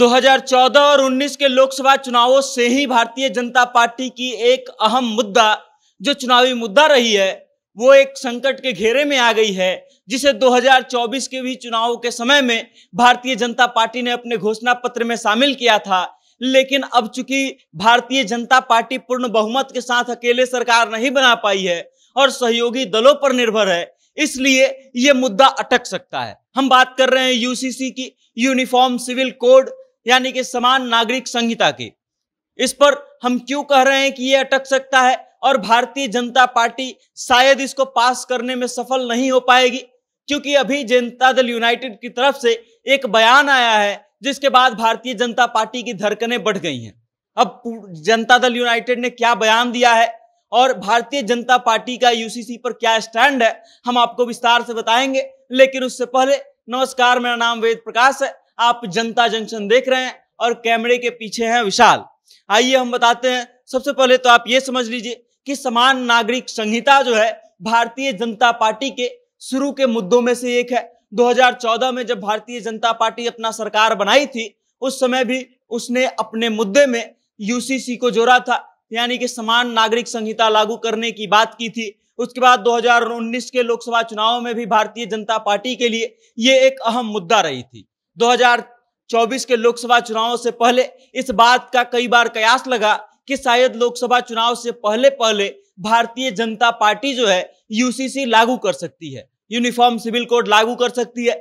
2014 और 19 के लोकसभा चुनावों से ही भारतीय जनता पार्टी की एक अहम मुद्दा जो चुनावी मुद्दा रही है वो एक संकट के घेरे में आ गई है जिसे 2024 के भी चुनावों के समय में भारतीय जनता पार्टी ने अपने घोषणा पत्र में शामिल किया था लेकिन अब चूंकि भारतीय जनता पार्टी पूर्ण बहुमत के साथ अकेले सरकार नहीं बना पाई है और सहयोगी दलों पर निर्भर है इसलिए ये मुद्दा अटक सकता है हम बात कर रहे हैं यूसीसी की यूनिफॉर्म सिविल कोड यानी कि समान नागरिक संहिता के इस पर हम क्यों कह रहे हैं कि यह अटक सकता है और भारतीय जनता पार्टी शायद इसको पास करने में सफल नहीं हो पाएगी क्योंकि अभी जनता दल यूनाइटेड की तरफ से एक बयान आया है जिसके बाद भारतीय जनता पार्टी की धड़कने बढ़ गई हैं अब जनता दल यूनाइटेड ने क्या बयान दिया है और भारतीय जनता पार्टी का यूसीसी पर क्या स्टैंड है हम आपको विस्तार से बताएंगे लेकिन उससे पहले नमस्कार मेरा नाम वेद प्रकाश है आप जनता जंक्शन देख रहे हैं और कैमरे के पीछे हैं विशाल आइए हम बताते हैं सबसे पहले तो आप ये समझ लीजिए कि समान नागरिक संहिता जो है भारतीय जनता पार्टी के शुरू के मुद्दों में से एक है 2014 में जब भारतीय जनता पार्टी अपना सरकार बनाई थी उस समय भी उसने अपने मुद्दे में यूसीसी को जोड़ा था यानी कि समान नागरिक संहिता लागू करने की बात की थी उसके बाद 2019 के लोकसभा चुनाव में भी भारतीय जनता पार्टी के लिए ये एक अहम मुद्दा रही थी 2024 के लोकसभा चुनाव से पहले इस बात का कई बार कयास लगा कि शायद लोकसभा चुनाव से पहले पहले भारतीय जनता पार्टी जो है यूसीसी लागू कर सकती है यूनिफॉर्म सिविल कोड लागू कर सकती है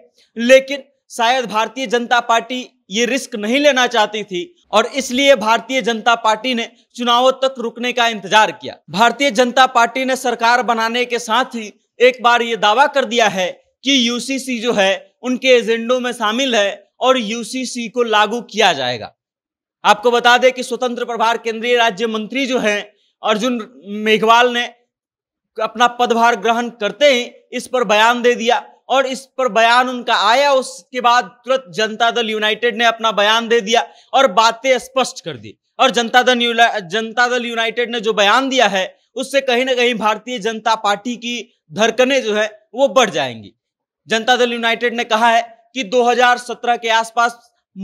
लेकिन शायद भारतीय जनता पार्टी ये रिस्क नहीं लेना चाहती थी और इसलिए भारतीय जनता पार्टी ने चुनावों तक रुकने का इंतजार किया भारतीय जनता पार्टी ने सरकार बनाने के साथ ही एक बार ये दावा कर दिया है कि यूसीसी जो है उनके एजेंडों में शामिल है और यूसीसी को लागू किया जाएगा आपको बता दें कि स्वतंत्र प्रभार केंद्रीय राज्य मंत्री जो हैं अर्जुन मेघवाल ने अपना पदभार ग्रहण करते ही इस पर बयान दे दिया और इस पर बयान उनका आया उसके बाद तुरंत जनता दल यूनाइटेड ने अपना बयान दे दिया और बातें स्पष्ट कर दी और जनता दल जनता दल यूनाइटेड ने जो बयान दिया है उससे कहीं ना कहीं भारतीय जनता पार्टी की धड़कने जो है वो बढ़ जाएंगी जनता दल यूनाइटेड ने कहा है कि 2017 के आसपास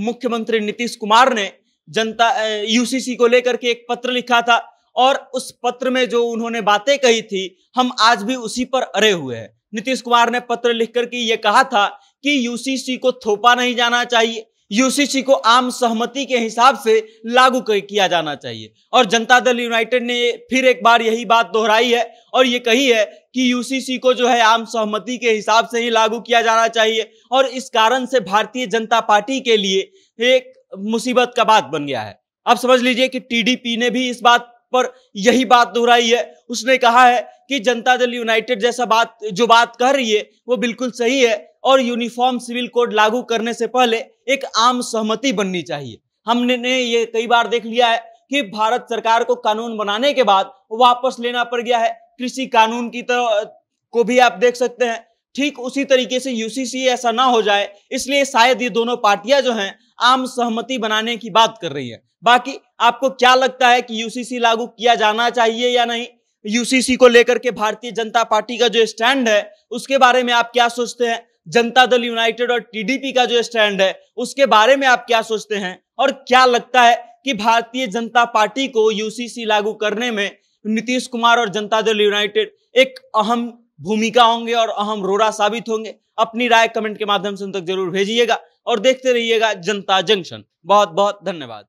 मुख्यमंत्री नीतीश कुमार ने जनता यूसीसी को लेकर के एक पत्र लिखा था और उस पत्र में जो उन्होंने बातें कही थी हम आज भी उसी पर अरे हुए हैं नीतीश कुमार ने पत्र लिख करके ये कहा था कि यूसीसी को थोपा नहीं जाना चाहिए यूसीसी को आम सहमति के हिसाब से लागू किया जाना चाहिए और जनता दल यूनाइटेड ने फिर एक बार यही बात दोहराई है और ये कही है कि यूसीसी को जो है आम सहमति के हिसाब से ही लागू किया जाना चाहिए और इस कारण से भारतीय जनता पार्टी के लिए एक मुसीबत का बात बन गया है आप समझ लीजिए कि टीडीपी ने भी इस बात पर यही बात दोहराई है उसने कहा है कि जनता दल यूनाइटेड जैसा बात जो बात कह रही है वो बिल्कुल सही है और यूनिफॉर्म सिविल कोड लागू करने से पहले एक आम सहमति बननी चाहिए हमने ने ये कई बार देख लिया है कि भारत सरकार को कानून बनाने के बाद वापस लेना पड़ गया है कृषि कानून की तरह को भी आप देख सकते हैं ठीक उसी तरीके से यूसीसी ऐसा ना हो जाए इसलिए शायद ये दोनों पार्टियां जो हैं आम सहमति बनाने की बात कर रही है बाकी आपको क्या लगता है कि यूसीसी लागू किया जाना चाहिए या नहीं यूसीसी को लेकर के भारतीय जनता पार्टी का जो स्टैंड है उसके बारे में आप क्या सोचते हैं जनता दल यूनाइटेड और टीडीपी का जो स्टैंड है उसके बारे में आप क्या सोचते हैं और क्या लगता है कि भारतीय जनता पार्टी को यूसीसी लागू करने में नीतीश कुमार और जनता दल यूनाइटेड एक अहम भूमिका होंगे और अहम रोड़ा साबित होंगे अपनी राय कमेंट के माध्यम से उन तक जरूर भेजिएगा और देखते रहिएगा जनता जंक्शन बहुत बहुत धन्यवाद